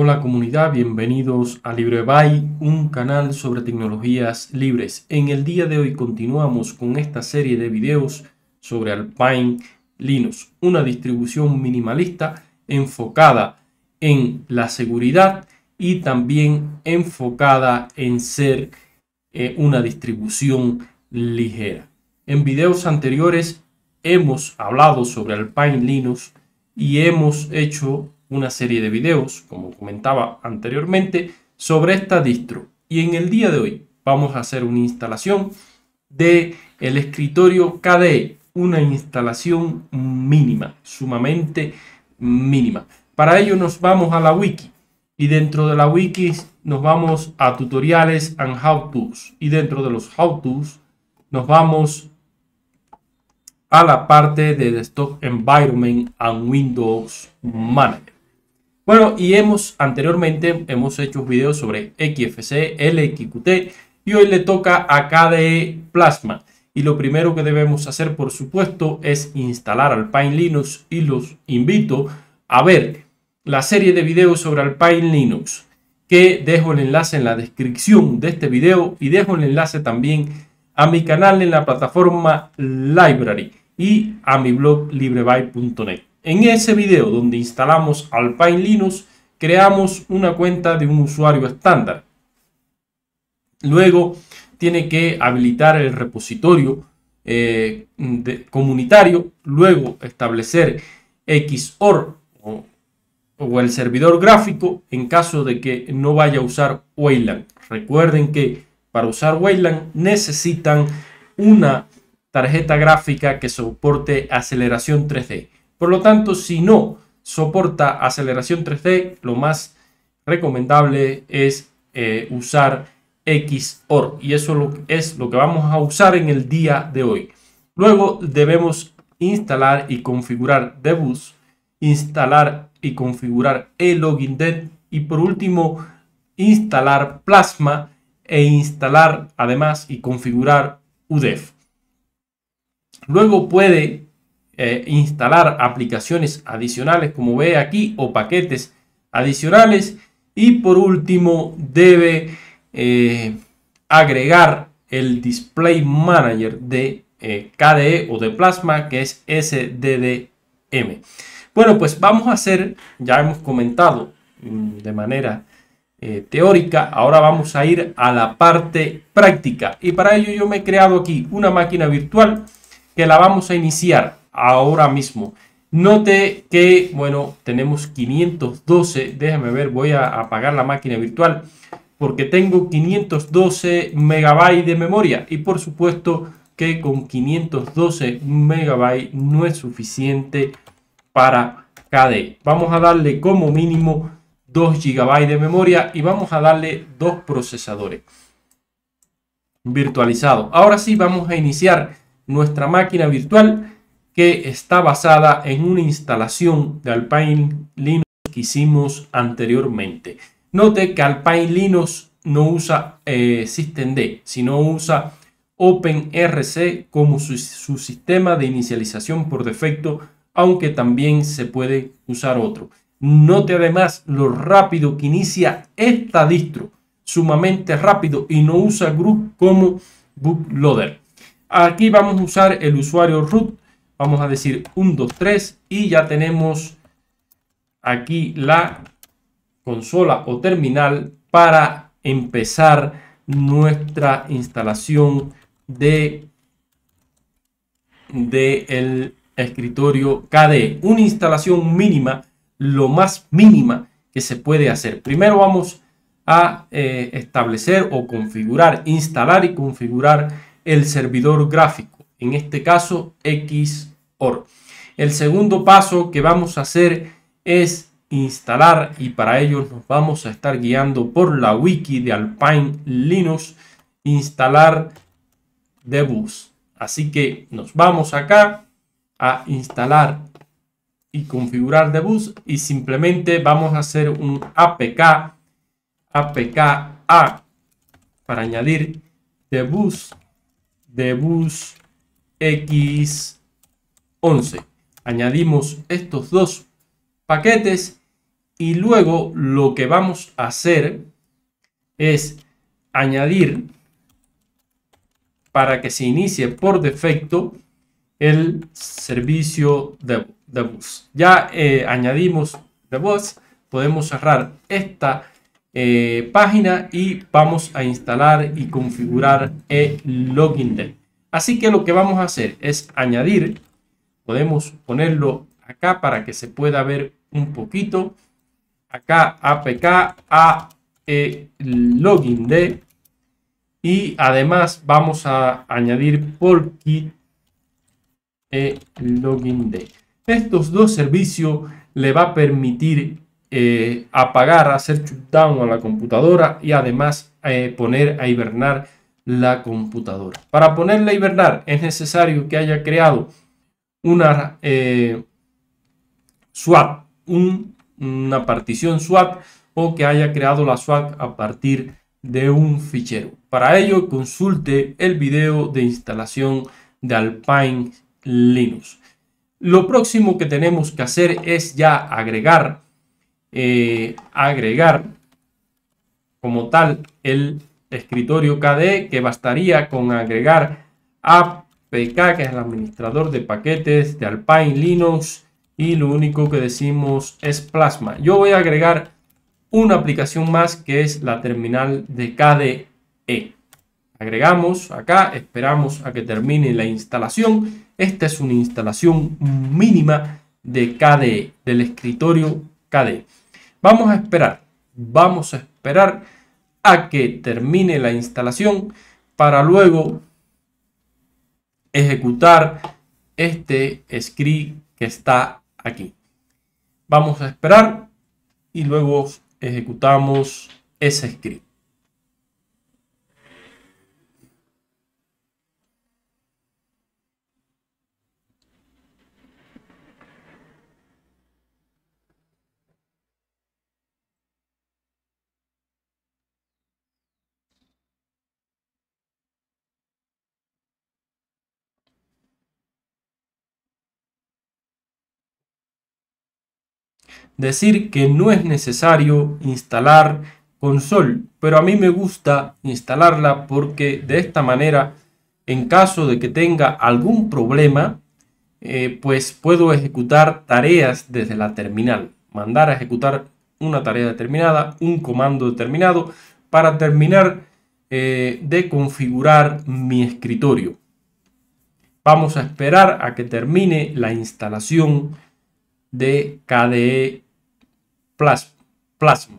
Hola comunidad, bienvenidos a LibreBay, un canal sobre tecnologías libres. En el día de hoy continuamos con esta serie de videos sobre Alpine Linux, una distribución minimalista enfocada en la seguridad y también enfocada en ser eh, una distribución ligera. En videos anteriores hemos hablado sobre Alpine Linux y hemos hecho una serie de videos, como comentaba anteriormente, sobre esta distro. Y en el día de hoy vamos a hacer una instalación de el escritorio KDE, una instalación mínima, sumamente mínima. Para ello nos vamos a la wiki y dentro de la wiki nos vamos a tutoriales and how to's y dentro de los how to's nos vamos a la parte de desktop environment and Windows Manager. Bueno, y hemos anteriormente hemos hecho videos sobre XFC, LXQT y hoy le toca a KDE Plasma. Y lo primero que debemos hacer, por supuesto, es instalar Alpine Linux y los invito a ver la serie de videos sobre Alpine Linux que dejo el enlace en la descripción de este video y dejo el enlace también a mi canal en la plataforma Library y a mi blog libreby.net. En ese video donde instalamos Alpine Linux, creamos una cuenta de un usuario estándar. Luego tiene que habilitar el repositorio eh, comunitario, luego establecer XOR o, el servidor gráfico en caso de que no vaya a usar Wayland. Recuerden que para usar Wayland necesitan una tarjeta gráfica que soporte aceleración 3D. Por lo tanto, si no soporta aceleración 3D, lo más recomendable es eh, usar XOR y eso es lo que vamos a usar en el día de hoy. Luego debemos instalar y configurar Debus, instalar y configurar el login y por último instalar Plasma e instalar además y configurar UDEF. Luego puede eh, instalar aplicaciones adicionales como ve aquí o paquetes adicionales. Y por último debe eh, agregar el Display Manager de eh, KDE o de Plasma que es SDDM. Bueno, pues vamos a hacer, ya hemos comentado mm, de manera teórica, ahora vamos a ir a la parte práctica. Y para ello yo me he creado aquí una máquina virtual que la vamos a iniciar ahora mismo. Note que, bueno, tenemos 512. Déjame ver, voy a apagar la máquina virtual porque tengo 512 megabytes de memoria y por supuesto que con 512 megabytes no es suficiente para KDE. Vamos a darle como mínimo 2 gigabytes de memoria y vamos a darle dos procesadores virtualizados. Ahora sí vamos a iniciar nuestra máquina virtual que está basada en una instalación de Alpine Linux que hicimos anteriormente. Note que Alpine Linux no usa eh, systemd, sino usa OpenRC como su, sistema de inicialización por defecto, aunque también se puede usar otro. Note además lo rápido que inicia esta distro, sumamente rápido y no usa GRUB como bootloader. Aquí vamos a usar el usuario root Vamos a decir 1, 2, 3 y ya tenemos aquí la consola o terminal para empezar nuestra instalación de, el escritorio KDE. Una instalación mínima, lo más mínima que se puede hacer. Primero vamos a eh, establecer o configurar, instalar y configurar el servidor gráfico. En este caso, X el segundo paso que vamos a hacer es instalar y para ello nos vamos a estar guiando por la wiki de Alpine Linux instalar Debus. Así que nos vamos acá a instalar y configurar Debus y simplemente vamos a hacer un apk a para añadir Debus Debus X Añadimos estos dos paquetes y luego lo que vamos a hacer es añadir para que se inicie por defecto el servicio de, bus. Ya eh, añadimos de bus, podemos cerrar esta eh, página y vamos a instalar y configurar el login de. Así que lo que vamos a hacer es añadir Podemos ponerlo acá para que se pueda ver un poquito. Acá apk a E login de y además vamos a añadir polkit e login de. Estos dos servicios le va a permitir eh, apagar, hacer shutdown a la computadora y además eh, poner a hibernar la computadora. Para ponerla a hibernar es necesario que haya creado una eh, swap, una partición swap o que haya creado la swap a partir de un fichero. Para ello consulte el video de instalación de Alpine Linux. Lo próximo que tenemos que hacer es ya agregar, eh, agregar como tal el escritorio KDE que bastaría con agregar app PK, que es el administrador de paquetes de Alpine Linux. Y lo único que decimos es Plasma. Yo voy a agregar una aplicación más que es la terminal de KDE. Agregamos acá, esperamos a que termine la instalación. Esta es una instalación mínima de KDE, del escritorio KDE. Vamos a esperar, vamos a esperar a que termine la instalación para luego ejecutar este script que está aquí. Vamos a esperar y luego ejecutamos ese script. decir que no es necesario instalar console, pero a mí me gusta instalarla porque de esta manera, en caso de que tenga algún problema, eh, pues puedo ejecutar tareas desde la terminal, mandar a ejecutar una tarea determinada, un comando determinado, para terminar eh, de configurar mi escritorio. Vamos a esperar a que termine la instalación de KDE Plasma,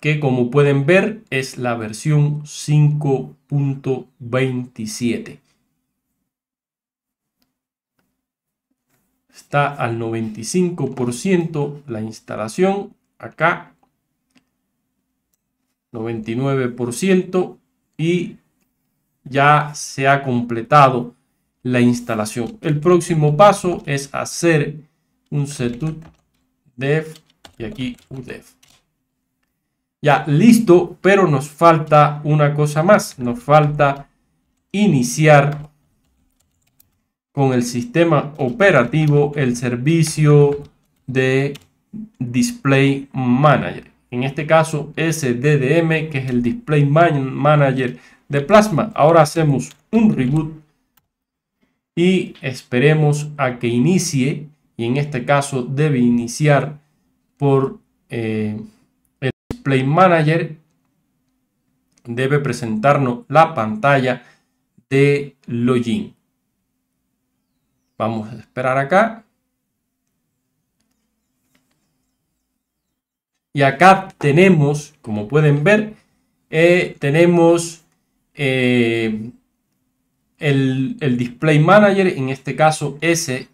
que como pueden ver es la versión 5.27. Está al 95% la instalación acá, 99% y ya se ha completado la instalación. El próximo paso es hacer un setup def y aquí un dev. Ya, listo, pero nos falta una cosa más. Nos falta iniciar con el sistema operativo el servicio de Display Manager. En este caso, SDDM, que es el Display Manager de Plasma. Ahora hacemos un reboot y esperemos a que inicie y en este caso debe iniciar por eh, el Display Manager. Debe presentarnos la pantalla de login. Vamos a esperar acá. Y acá tenemos, como pueden ver, eh, tenemos eh, el, el, Display Manager, en este caso ese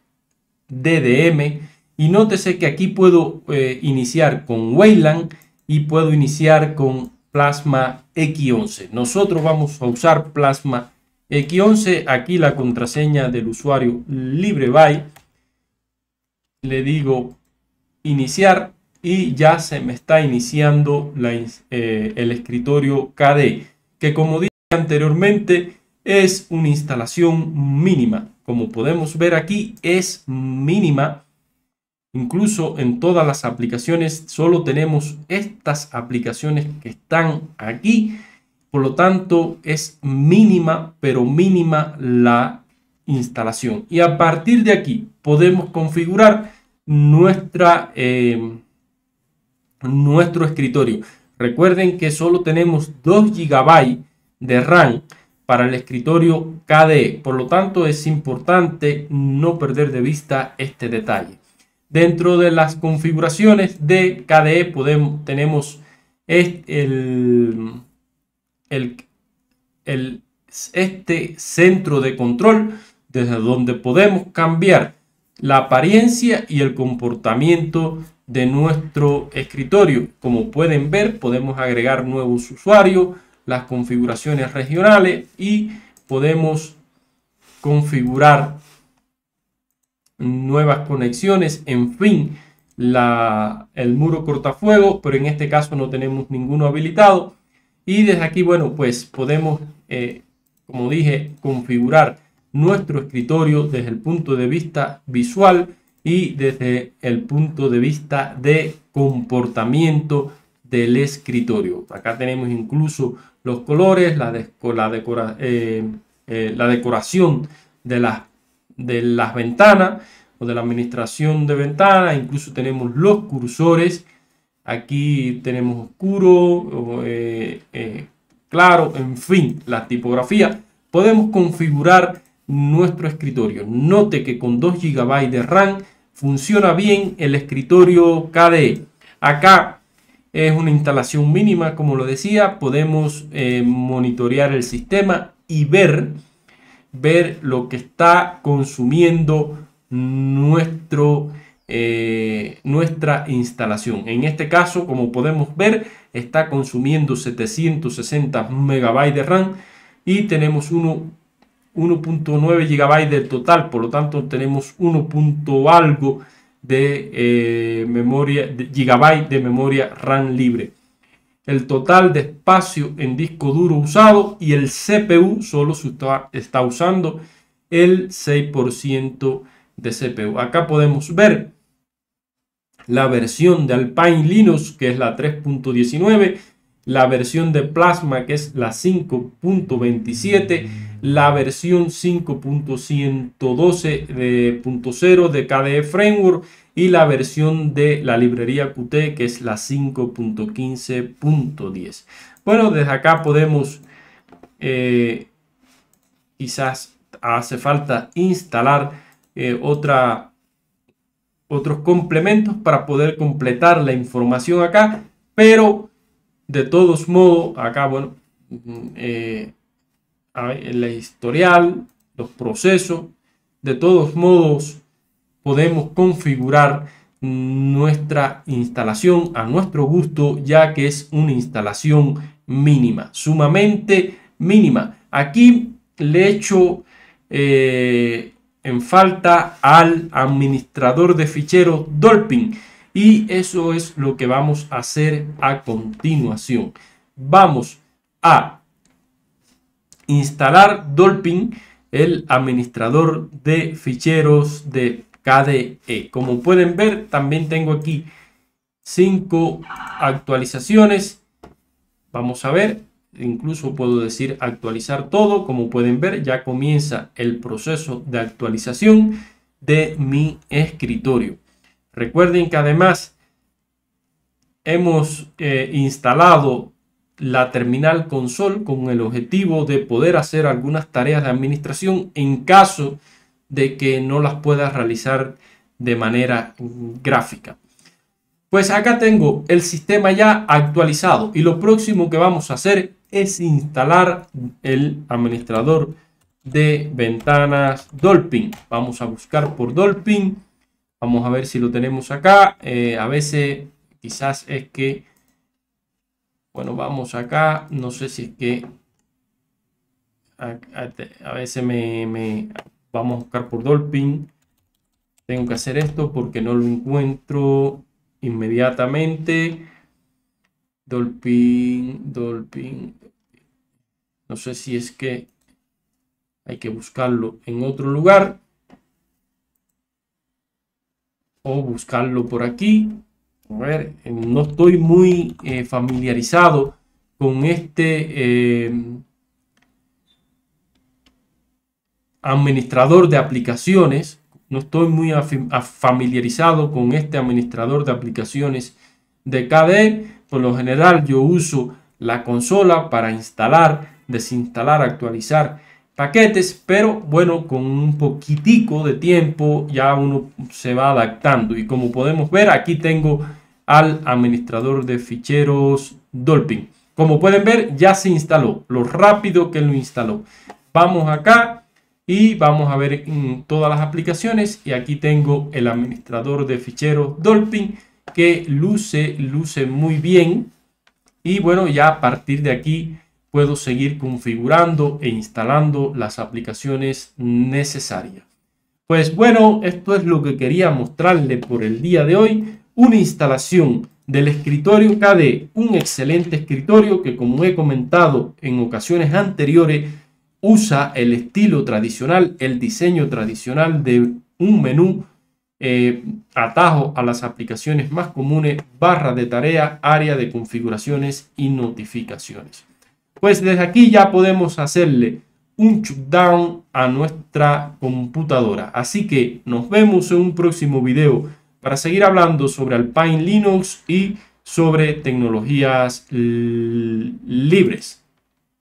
DDM y nótese que aquí puedo eh, iniciar con Wayland y puedo iniciar con Plasma X11. Nosotros vamos a usar Plasma X11, aquí la contraseña del usuario LibreBy. Le digo iniciar y ya se me está iniciando eh, el escritorio KDE, que como dije anteriormente, es una instalación mínima. Como podemos ver aquí, es mínima. Incluso en todas las aplicaciones solo tenemos estas aplicaciones que están aquí. Por lo tanto, es mínima, pero mínima la instalación. Y a partir de aquí podemos configurar nuestra, eh, nuestro escritorio. Recuerden que solo tenemos 2 GB de RAM para el escritorio KDE. Por lo tanto, es importante no perder de vista este detalle. Dentro de las configuraciones de KDE tenemos este centro de control desde donde podemos cambiar la apariencia y el comportamiento de nuestro escritorio. Como pueden ver, podemos agregar nuevos usuarios, las configuraciones regionales y podemos configurar nuevas conexiones, en fin, la, el muro cortafuegos, pero en este caso no tenemos ninguno habilitado. Y desde aquí, bueno, pues podemos, eh, como dije, configurar nuestro escritorio desde el punto de vista visual y desde el punto de vista de comportamiento del escritorio. Acá tenemos incluso los colores, la, eh, eh, la decoración de las, de las ventanas o de la administración de ventanas. Incluso tenemos los cursores. Aquí tenemos oscuro, eh, claro, en fin, la tipografía. Podemos configurar nuestro escritorio. Note que con 2 GB de RAM funciona bien el escritorio KDE. Acá es una instalación mínima, como lo decía. Podemos eh, monitorear el sistema y ver, ver lo que está consumiendo nuestro, eh, nuestra instalación. En este caso, como podemos ver, está consumiendo 760 MB de RAM y tenemos 1.9 GB del total. Por lo tanto, tenemos 1. algo de eh, memoria, de gigabyte de memoria RAM libre. El total de espacio en disco duro usado y el CPU solo se está, está usando el 6% de CPU. Acá podemos ver la versión de Alpine Linux, que es la 3.19 la versión de plasma que es la 5.27, la versión 5.112.0 de KDE e Framework y la versión de la librería Qt que es la 5.15.10. Bueno, desde acá podemos, eh, quizás hace falta instalar eh, otra, otros complementos para poder completar la información acá, pero de todos modos, acá, bueno, eh, el historial, los procesos, de todos modos, podemos configurar nuestra instalación a nuestro gusto, ya que es una instalación mínima, sumamente mínima. Aquí le echo eh, en falta al administrador de ficheros Dolphin y eso es lo que vamos a hacer a continuación. Vamos a instalar Dolphin, el administrador de ficheros de KDE. Como pueden ver, también tengo aquí cinco actualizaciones. Vamos a ver, incluso puedo decir actualizar todo. Como pueden ver, ya comienza el proceso de actualización de mi escritorio. Recuerden que además hemos eh, instalado la terminal console con el objetivo de poder hacer algunas tareas de administración en caso de que no las puedas realizar de manera gráfica. Pues acá tengo el sistema ya actualizado y lo próximo que vamos a hacer es instalar el administrador de ventanas Dolphin. Vamos a buscar por Dolphin Vamos a ver si lo tenemos acá. Eh, a veces quizás es que... Bueno, vamos acá. No sé si es que... A, veces me, Vamos a buscar por Dolphin. Tengo que hacer esto porque no lo encuentro inmediatamente. Dolphin, Dolphin. No sé si es que hay que buscarlo en otro lugar o buscarlo por aquí. A ver, no estoy muy eh, familiarizado con este eh, administrador de aplicaciones. No estoy muy familiarizado con este administrador de aplicaciones de KDE. Por lo general yo uso la consola para instalar, desinstalar, actualizar paquetes, pero bueno, con un poquitico de tiempo ya uno se va adaptando. Y como podemos ver, aquí tengo al administrador de ficheros Dolphin. Como pueden ver, ya se instaló, lo rápido que lo instaló. Vamos acá y vamos a ver todas las aplicaciones y aquí tengo el administrador de ficheros Dolphin que luce, luce muy bien. Y bueno, ya a partir de aquí puedo seguir configurando e instalando las aplicaciones necesarias. Pues bueno, esto es lo que quería mostrarle por el día de hoy, una instalación del escritorio KDE, un excelente escritorio que como he comentado en ocasiones anteriores, usa el estilo tradicional, el diseño tradicional de un menú, eh, atajo a las aplicaciones más comunes, barra de tarea, área de configuraciones y notificaciones. Pues desde aquí ya podemos hacerle un shutdown a nuestra computadora. Así que nos vemos en un próximo video para seguir hablando sobre Alpine Linux y sobre tecnologías libres.